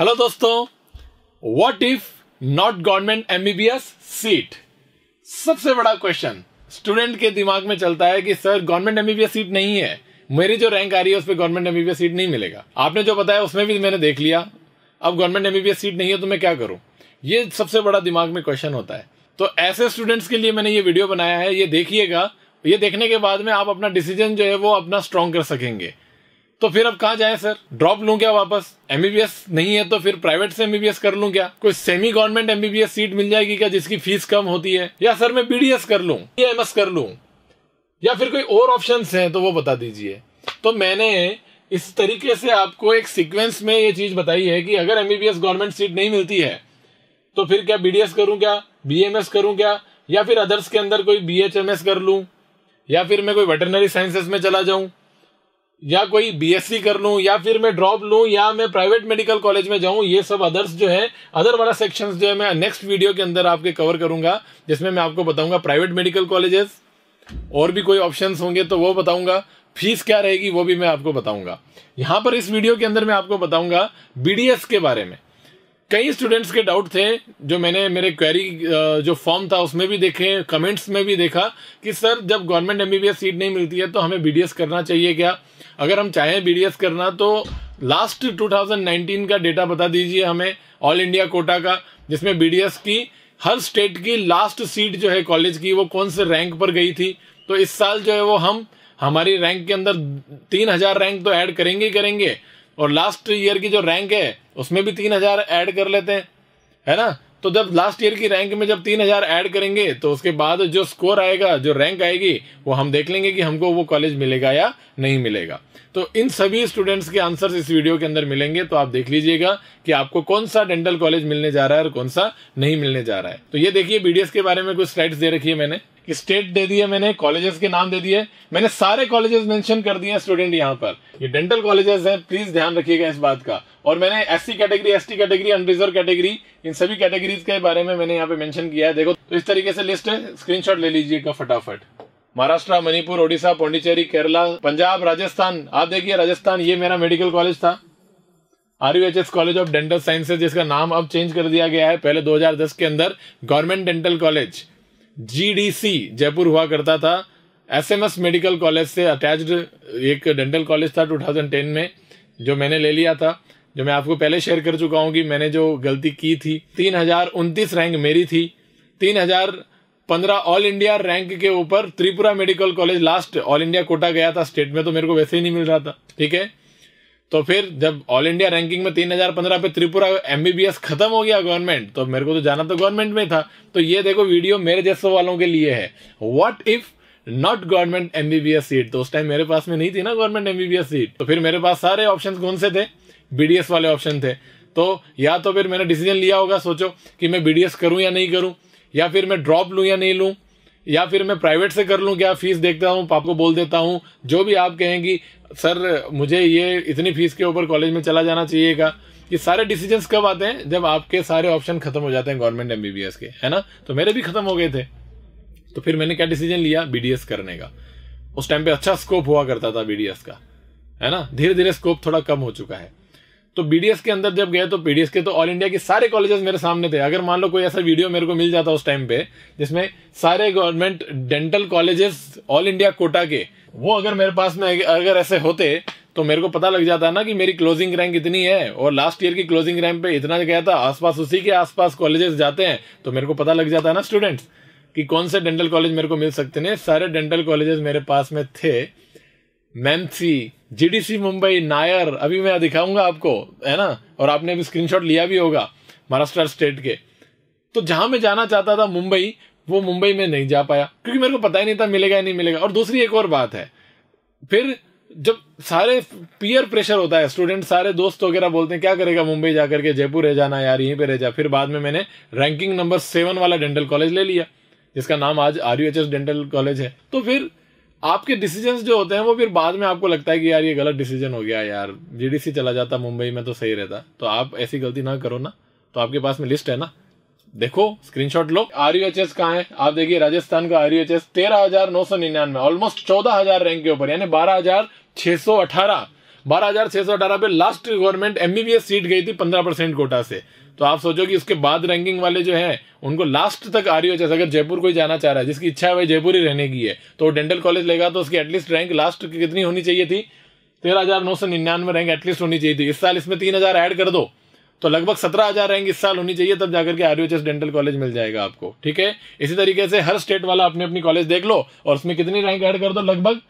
hello दोस्तों what if not government MBBS seat सबसे बड़ा क्वेश्चन स्टूडेंट के दिमाग में चलता है कि सर गवर्नमेंट एमबीबीएस सीट नहीं है मेरी जो रैंक आ रही है उस पर गवर्नमेंट एमबीबीएस सीट नहीं मिलेगा आपने जो बताया उसमें भी मैंने देख लिया अब गवर्नमेंट एमबीबीएस सीट नहीं है तो मैं क्या करूं ये सबसे बड़ा दिमाग में क्वेश्चन होता है तो ऐसे स्टूडेंट्स के लिए मैंने ये वीडियो बनाया है ये देखिएगा ये देखने के बाद में आप अपना डिसीजन जो है वो अपना स्ट्रॉन्ग कर सकेंगे तो फिर अब कहा जाए सर ड्रॉप लू क्या वापस एमबीबीएस नहीं है तो फिर प्राइवेट से एमबीबीएस कर लू क्या कोई सेमी गवर्नमेंट एमबीबीएस सीट मिल जाएगी क्या जिसकी फीस कम होती है या सर मैं बीडीएस कर लू एम एस कर लू या फिर कोई और ऑप्शन है तो वो बता दीजिए तो मैंने इस तरीके से आपको एक सिक्वेंस में ये चीज बताई है कि अगर एमबीबीएस गवर्नमेंट सीट नहीं मिलती है तो फिर क्या बीडीएस करूं क्या बीएमएस करूं क्या या फिर अदर्स के अंदर कोई बीएचएमएस कर लूं या फिर मैं कोई वेटरनरी साइंसेस में चला जाऊं या कोई बीएससी कर लूँ या फिर मैं ड्रॉप लूँ या मैं प्राइवेट मेडिकल कॉलेज में जाऊँ ये सब अदर्स जो है अदर वाला सेक्शंस जो है मैं नेक्स्ट वीडियो के अंदर आपके कवर करूँगा जिसमें मैं आपको बताऊँगा प्राइवेट मेडिकल कॉलेजेस और भी कोई ऑप्शन होंगे तो वो बताऊँगा फीस क्या रहेगी वो भी मैं आपको बताऊँगा यहाँ पर इस वीडियो के अंदर मैं आपको बताऊँगा बी के बारे में कई स्टूडेंट्स के डाउट थे जो मैंने मेरे क्वेरी जो फॉर्म था उसमें भी देखे कमेंट्स में भी देखा कि सर जब गवर्नमेंट एमबीबीएस सीट नहीं मिलती है तो हमें बीडीएस करना चाहिए क्या अगर हम चाहें बीडीएस करना तो लास्ट 2019 का डेटा बता दीजिए हमें ऑल इंडिया कोटा का जिसमें बीडीएस की हर स्टेट की लास्ट सीट जो है कॉलेज की वो कौन से रैंक पर गई थी तो इस साल जो है वो हम हमारी रैंक के अंदर तीन हजार रैंक तो ऐड करेंगे ही करेंगे और लास्ट ईयर की जो रैंक है उसमें भी तीन हजार ऐड कर लेते हैं है ना तो जब लास्ट ईयर की रैंक में जब तीन हजार एड करेंगे तो उसके बाद जो स्कोर आएगा जो रैंक आएगी वो हम देख लेंगे कि हमको वो कॉलेज मिलेगा या नहीं मिलेगा तो इन सभी स्टूडेंट्स के आंसर्स इस वीडियो के अंदर मिलेंगे तो आप देख लीजिएगा कि आपको कौन सा डेंटल कॉलेज मिलने जा रहा है और कौन सा नहीं मिलने जा रहा है तो ये देखिए बीडीएस के बारे में कुछ स्लाइड्स दे रखी है मैंने कि स्टेट दे दिए मैंने कॉलेजेस के नाम दे दिए मैंने सारे कॉलेजेस मेंशन कर दिए स्टूडेंट यहाँ पर ये डेंटल कॉलेजेस हैं प्लीज ध्यान रखिएगा इस बात का और मैंने S C category S T category unreserved category इन सभी कैटेगरीज के बारे में मैंने यहाँ पे मैंशन किया है देखो तो इस तरीके से लिस्ट है स्क्रीन ले लीजिएगा फटाफट महाराष्ट्र मणिपुर ओडिशा पौंडीचेरी केरला पंजाब राजस्थान आप देखिए राजस्थान ये मेरा मेडिकल कॉलेज था R U H S college of dental sciences जिसका नाम अब चेंज कर दिया गया है पहले 2010 के अंदर government dental college GDC Jaipur हुआ करता था एसएमएस मेडिकल कॉलेज से अटैच्ड एक डेंटल कॉलेज था 2010 में जो मैंने ले लिया था जो मैं आपको पहले शेयर कर चुका हूँ कि मैंने जो गलती की थी तीन हजार उनतीस रैंक मेरी थी तीन हजार पंद्रह ऑल इंडिया रैंक के ऊपर Tripura medical college last all India quota गया था स्टेट में तो मेरे को वैसे ही नहीं मिल रहा था ठीक है तो फिर जब ऑल इंडिया रैंकिंग में तीन हजार पंद्रह पे त्रिपुरा एमबीबीएस खत्म हो गया गवर्नमेंट तो मेरे को तो जाना तो गवर्नमेंट में था तो ये देखो वीडियो मेरे जैसे वालों के लिए है what if not government MBBS seat तो उस टाइम मेरे पास में नहीं थी ना गवर्नमेंट एमबीबीएस सीट तो फिर मेरे पास सारे ऑप्शन कौन से थे बीडीएस वाले ऑप्शन थे तो या तो फिर मैंने डिसीजन लिया होगा सोचो कि मैं बीडीएस करूं या नहीं करूं या फिर मैं ड्रॉप लू या नहीं लूं या फिर मैं प्राइवेट से कर लूँ क्या फीस देखता हूँ पापा को बोल देता हूँ जो भी आप कहेंगी सर मुझे ये इतनी फीस के ऊपर कॉलेज में चला जाना चाहिएगा ये सारे डिसीजंस कब आते हैं जब आपके सारे ऑप्शन खत्म हो जाते हैं गवर्नमेंट एमबीबीएस के है ना तो मेरे भी खत्म हो गए थे तो फिर मैंने क्या डिसीजन लिया बीडीएस करने का उस टाइम पे अच्छा स्कोप हुआ करता था बीडीएस का है ना धीरे धीरे स्कोप थोड़ा कम हो चुका है तो बीडीएस के अंदर जब गए तो पीडीएस के तो ऑल इंडिया के सारे कॉलेजेस मेरे सामने थे अगर मान लो कोई ऐसा वीडियो मेरे को मिल जाता उस टाइम पे जिसमें सारे government dental colleges all India quota के वो अगर मेरे पास में अगर ऐसे होते तो मेरे को पता लग जाता ना कि मेरी क्लोजिंग रैंक इतनी है और लास्ट ईयर की क्लोजिंग रैंक पे इतना गया था आसपास उसी के आसपास कॉलेजेस जाते हैं तो मेरे को पता लग जाता है ना स्टूडेंट्स कि कौन से डेंटल कॉलेज मेरे को मिल सकते हैं सारे डेंटल कॉलेजेस मेरे पास में थे मैंसी जीडीसी मुंबई नायर अभी मैं दिखाऊंगा आपको है ना और आपने अभी स्क्रीनशॉट लिया भी होगा महाराष्ट्र स्टेट के तो जहां मैं जाना चाहता था मुंबई वो मुंबई में नहीं जा पाया क्योंकि मेरे को पता ही नहीं था मिलेगा या नहीं मिलेगा और दूसरी एक और बात है फिर जब सारे पीयर प्रेशर होता है स्टूडेंट सारे दोस्त वगैरह बोलते हैं क्या करेगा मुंबई जाकर के जयपुर रह जाना यार यहीं पे रह जा फिर बाद में मैंने रैंकिंग नंबर सेवन वाला डेंटल कॉलेज ले लिया जिसका नाम आज आर डेंटल कॉलेज है तो फिर आपके डिसीजन जो होते हैं वो फिर बाद में आपको लगता है कि यार ये गलत डिसीजन हो गया यार जीडीसी चला जाता मुंबई में तो सही रहता तो आप ऐसी गलती ना करो ना तो आपके पास में लिस्ट है ना देखो स्क्रीनशॉट लो आर यू एच एस कहा है आप देखिए राजस्थान का आर यू एच एस तेरह हजार नौ सौ निन्यानवे ऑलमोस्ट चौदह हजार रैंक के ऊपर यानी बारह हजार छह सौ अठारह बारह हजार छह सौ अठारह पे लास्ट गवर्नमेंट एमबीबीएस सीट गई थी पंद्रह परसेंट कोटा से तो आप सोचो कि उसके बाद रैंकिंग वाले जो है उनको लास्ट तक आर रही हो जैसे अगर जयपुर कोई जाना चाह रहा है जिसकी इच्छा है भाई जयपुर ही रहने की है तो डेंटल कॉलेज लेगा तो उसकी एटलीस्ट रैंक लास्ट कितनी होनी चाहिए थी तेरह हजार नौ सौ निन्यानवे रैंक एटलीस्ट होनी चाहिए थी इस साल इसमें तीन हजार एड कर दो तो लगभग सत्रह हजार रैंक इस साल होनी चाहिए तब जाकर के आर डेंटल कॉलेज मिल जाएगा आपको ठीक है इसी तरीके से हर स्टेट वाला अपने अपनी कॉलेज देख लो और उसमें कितनी रैंक ऐड कर दो लगभग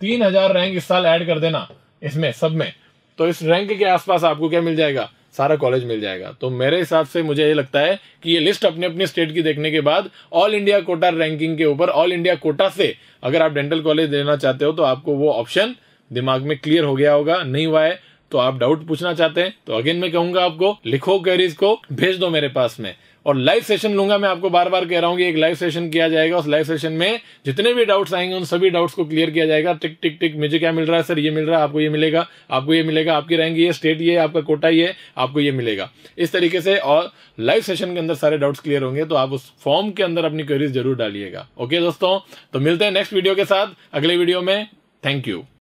तीन हजार रैंक इस साल ऐड कर देना इसमें सब में तो इस रैंक के आसपास आपको क्या मिल जाएगा सारा कॉलेज मिल जाएगा तो मेरे हिसाब से मुझे ये लगता है कि ये लिस्ट अपने अपने स्टेट की देखने के बाद ऑल इंडिया कोटा रैंकिंग के ऊपर ऑल इंडिया कोटा से अगर आप डेंटल कॉलेज देना चाहते हो तो आपको वो ऑप्शन दिमाग में क्लियर हो गया होगा नहीं हुआ है तो आप डाउट पूछना चाहते हैं तो अगेन मैं कहूंगा आपको लिखो क्वेरीज को भेज दो मेरे पास में और लाइव सेशन लूंगा मैं आपको बार बार कह रहा हूँ कि एक लाइव सेशन किया जाएगा उस लाइव सेशन में जितने भी डाउट्स आएंगे उन सभी डाउट्स को क्लियर किया जाएगा टिक टिक टिक मुझे क्या मिल रहा है सर ये मिल रहा है आपको ये मिलेगा आपको ये मिलेगा आपकी रैंक ये स्टेट ये आपका कोटा ये आपको ये मिलेगा इस तरीके से और लाइव सेशन के अंदर सारे डाउट्स क्लियर होंगे तो आप उस फॉर्म के अंदर अपनी क्वेरीज जरूर डालिएगा ओके दोस्तों तो मिलते हैं नेक्स्ट वीडियो के साथ अगले वीडियो में थैंक यू